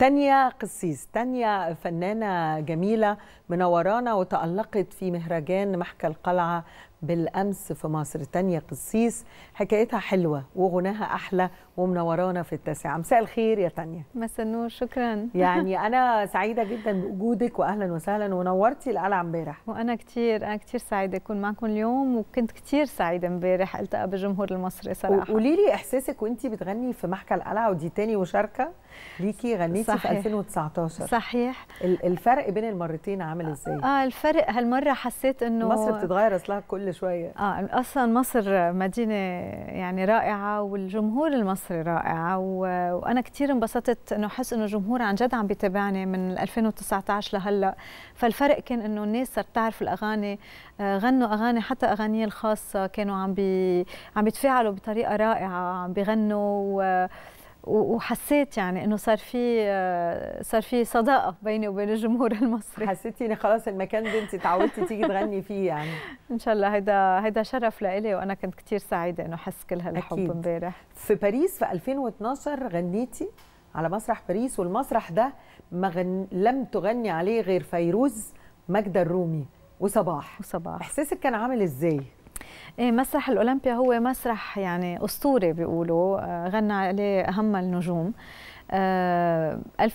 تانيا قسيس تانيا فنانة جميلة منورانا وتألقت في مهرجان محكى القلعة بالأمس في مصر تانية قسيس حكايتها حلوة وغناها أحلى ومنورانا في التاسعة مساء الخير يا تانية مساء النور شكرا يعني أنا سعيدة جدا بوجودك وأهلا وسهلا ونورتي القلعة امبارح وأنا كتير أنا كتير سعيدة أكون معكم اليوم وكنت كتير سعيدة امبارح ألتقى بالجمهور المصري صراحة قولي لي إحساسك وأنت بتغني في محكى القلعة ودي تاني مشاركة ليكي غنيتي صحيح. في 2019 صحيح الفرق بين المرتين عامل ازاي؟ اه الفرق هالمرة حسيت إنه مصر بتتغير أصلها كل شويه اه يعني اصلا مصر مدينه يعني رائعه والجمهور المصري رائع و... وانا كثير انبسطت انه حس انه الجمهور عن جد عم بيتابعني من 2019 لهلا فالفرق كان انه الناس صارت تعرف الاغاني آه، غنوا اغاني حتى اغانيه الخاصه كانوا عم بي... عم بيتفاعلوا بطريقه رائعه عم بيغنوا و... وحسيت يعني انه صار في آه، صار في صداقه بيني وبين الجمهور المصري حسيتي ان خلاص المكان ده انت تعودتي تيجي تغني فيه يعني ان شاء الله هيدا هيدا شرف لإلي وانا كنت كثير سعيده انه احس كل هالحب امبارح في باريس في 2012 غنيتي على مسرح باريس والمسرح ده ما غن... لم تغني عليه غير فيروز ماجدة الرومي وصباح وصباح احساسك كان عامل ازاي ايه مسرح الاولمبيا هو مسرح يعني اسطوري بيقولوا آه، غنى عليه اهم النجوم 2000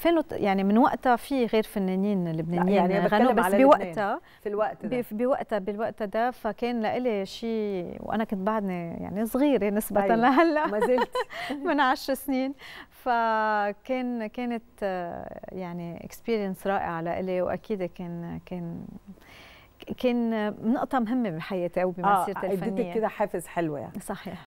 آه، يعني من وقتها في غير فنانين لبنانيين يعني غنوا بس بوقتها في الوقت ده بوقتها بالوقت ده فكان لإلي شيء وانا كنت بعدني يعني صغيره نسبه أيوة. لهلا ما زلت من 10 سنين فكان كانت آه، يعني اكسبيرينس رائعه لإلي واكيد كان كان كان نقطة مهمة بحياتي أو بمسيرتي آه الفنية اديتك كده حافز حلو يعني صحيح